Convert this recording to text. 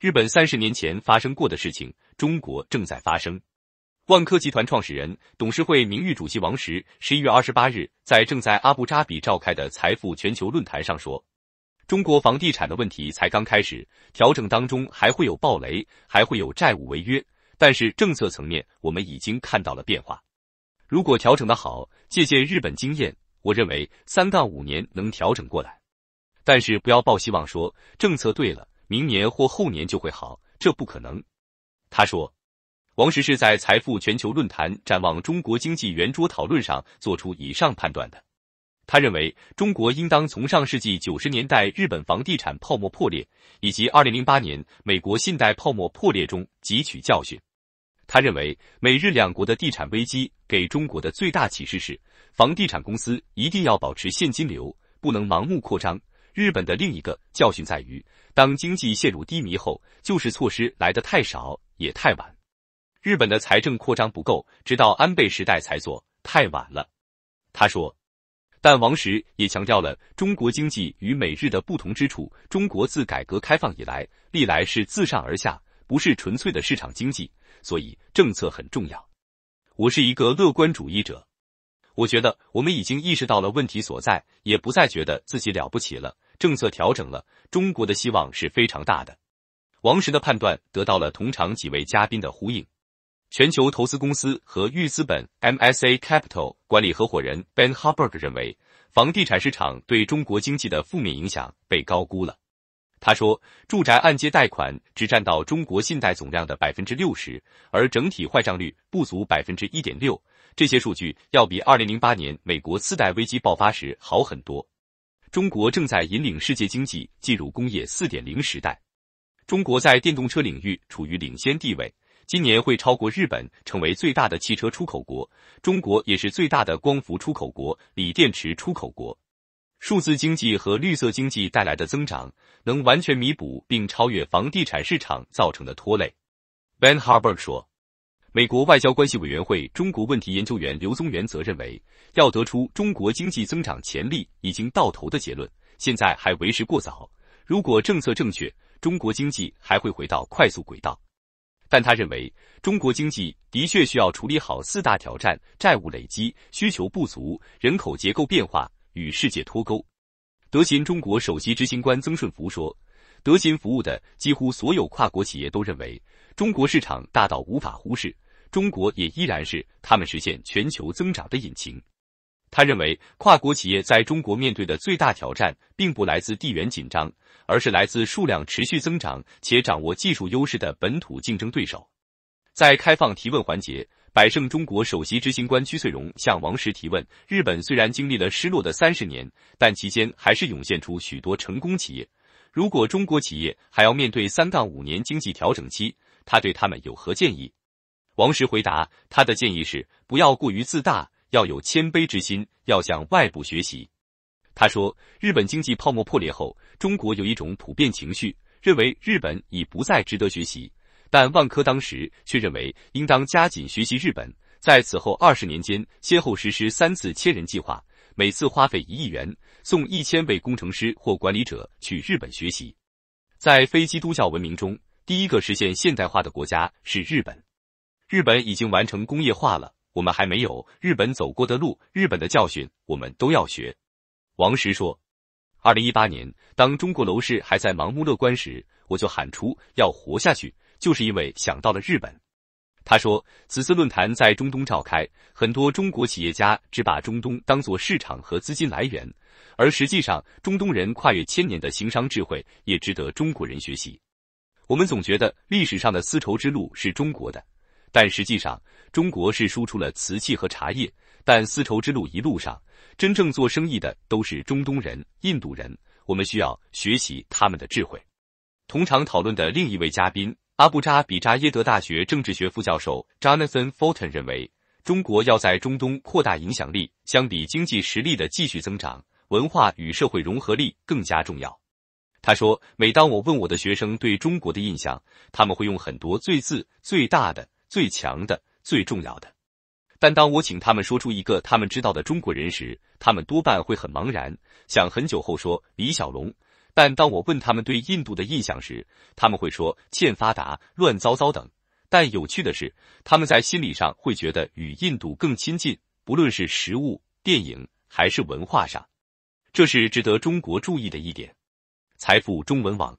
日本三十年前发生过的事情，中国正在发生。万科集团创始人、董事会名誉主席王石十一月二十八日在正在阿布扎比召开的财富全球论坛上说：“中国房地产的问题才刚开始调整当中，还会有暴雷，还会有债务违约。但是政策层面，我们已经看到了变化。如果调整的好，借鉴日本经验，我认为三到五年能调整过来。但是不要抱希望说政策对了。”明年或后年就会好，这不可能。他说，王石是在财富全球论坛展望中国经济圆桌讨论上做出以上判断的。他认为，中国应当从上世纪九十年代日本房地产泡沫破裂，以及二零零八年美国信贷泡沫破裂中汲取教训。他认为，美日两国的地产危机给中国的最大启示是，房地产公司一定要保持现金流，不能盲目扩张。日本的另一个教训在于，当经济陷入低迷后，就是措施来的太少也太晚。日本的财政扩张不够，直到安倍时代才做，太晚了。他说。但王石也强调了中国经济与美日的不同之处：中国自改革开放以来，历来是自上而下，不是纯粹的市场经济，所以政策很重要。我是一个乐观主义者，我觉得我们已经意识到了问题所在，也不再觉得自己了不起了。政策调整了，中国的希望是非常大的。王石的判断得到了同场几位嘉宾的呼应。全球投资公司和预资本 M S A Capital 管理合伙人 Ben Huber 认为，房地产市场对中国经济的负面影响被高估了。他说，住宅按揭贷款只占到中国信贷总量的百分之六十，而整体坏账率不足百分之一点六。这些数据要比二零零八年美国次贷危机爆发时好很多。中国正在引领世界经济进入工业四点零时代。中国在电动车领域处于领先地位，今年会超过日本成为最大的汽车出口国。中国也是最大的光伏出口国、锂电池出口国。数字经济和绿色经济带来的增长，能完全弥补并超越房地产市场造成的拖累。b e n Harber 说。美国外交关系委员会中国问题研究员刘宗元则认为，要得出中国经济增长潜力已经到头的结论，现在还为时过早。如果政策正确，中国经济还会回到快速轨道。但他认为，中国经济的确需要处理好四大挑战：债务累积、需求不足、人口结构变化与世界脱钩。德勤中国首席执行官曾顺福说。德勤服务的几乎所有跨国企业都认为中国市场大到无法忽视，中国也依然是他们实现全球增长的引擎。他认为，跨国企业在中国面对的最大挑战，并不来自地缘紧张，而是来自数量持续增长且掌握技术优势的本土竞争对手。在开放提问环节，百胜中国首席执行官屈翠荣向王石提问：日本虽然经历了失落的三十年，但期间还是涌现出许多成功企业。如果中国企业还要面对三到五年经济调整期，他对他们有何建议？王石回答，他的建议是不要过于自大，要有谦卑之心，要向外部学习。他说，日本经济泡沫破裂后，中国有一种普遍情绪，认为日本已不再值得学习，但万科当时却认为应当加紧学习日本，在此后二十年间，先后实施三次千人计划。每次花费一亿元，送一千位工程师或管理者去日本学习。在非基督教文明中，第一个实现现代化的国家是日本。日本已经完成工业化了，我们还没有。日本走过的路，日本的教训，我们都要学。王石说：“二零一八年，当中国楼市还在盲目乐观时，我就喊出要活下去，就是因为想到了日本。”他说：“此次论坛在中东召开，很多中国企业家只把中东当作市场和资金来源，而实际上，中东人跨越千年的行商智慧也值得中国人学习。我们总觉得历史上的丝绸之路是中国的，但实际上，中国是输出了瓷器和茶叶，但丝绸之路一路上真正做生意的都是中东人、印度人，我们需要学习他们的智慧。”同场讨论的另一位嘉宾。阿布扎比扎耶德大学政治学副教授 Jonathan Fulton 认为，中国要在中东扩大影响力，相比经济实力的继续增长，文化与社会融合力更加重要。他说：“每当我问我的学生对中国的印象，他们会用很多‘最’字、‘最大的’、‘最强的’、‘最重要的’。但当我请他们说出一个他们知道的中国人时，他们多半会很茫然，想很久后说李小龙。”但当我问他们对印度的印象时，他们会说欠发达、乱糟糟等。但有趣的是，他们在心理上会觉得与印度更亲近，不论是食物、电影还是文化上。这是值得中国注意的一点。财富中文网。